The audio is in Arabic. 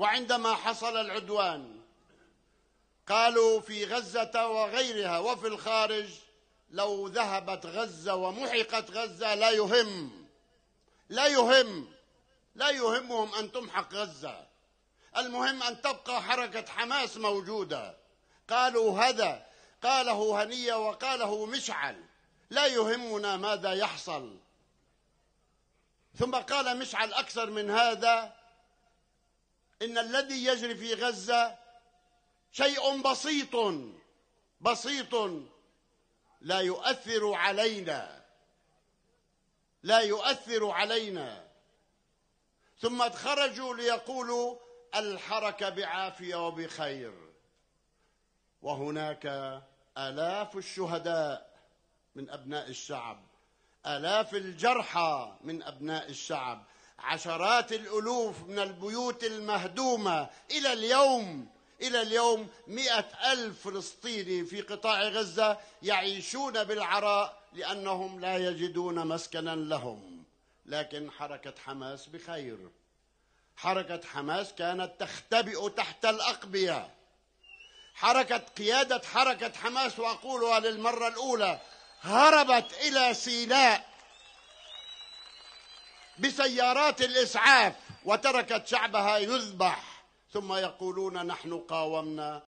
وعندما حصل العدوان قالوا في غزة وغيرها وفي الخارج لو ذهبت غزة ومحقت غزة لا يهم لا يهم لا يهمهم أن تمحق غزة المهم أن تبقى حركة حماس موجودة قالوا هذا قاله هنية وقاله مشعل لا يهمنا ماذا يحصل ثم قال مشعل أكثر من هذا إن الذي يجري في غزة شيء بسيط بسيط لا يؤثر علينا لا يؤثر علينا ثم خرجوا ليقولوا الحركة بعافية وبخير وهناك آلاف الشهداء من أبناء الشعب آلاف الجرحى من أبناء الشعب عشرات الألوف من البيوت المهدومة إلى اليوم إلى اليوم مئة ألف فلسطيني في قطاع غزة يعيشون بالعراء لأنهم لا يجدون مسكنا لهم لكن حركة حماس بخير حركة حماس كانت تختبئ تحت الأقبية حركة قيادة حركة حماس وأقولها للمرة الأولى هربت إلى سيناء بسيارات الإسعاف وتركت شعبها يذبح ثم يقولون نحن قاومنا